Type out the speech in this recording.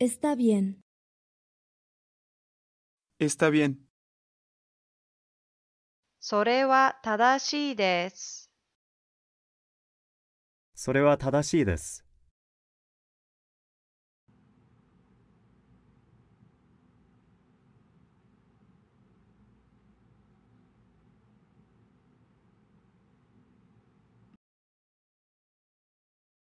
Está bien. Está bien. それは正しいです。それは正しいです。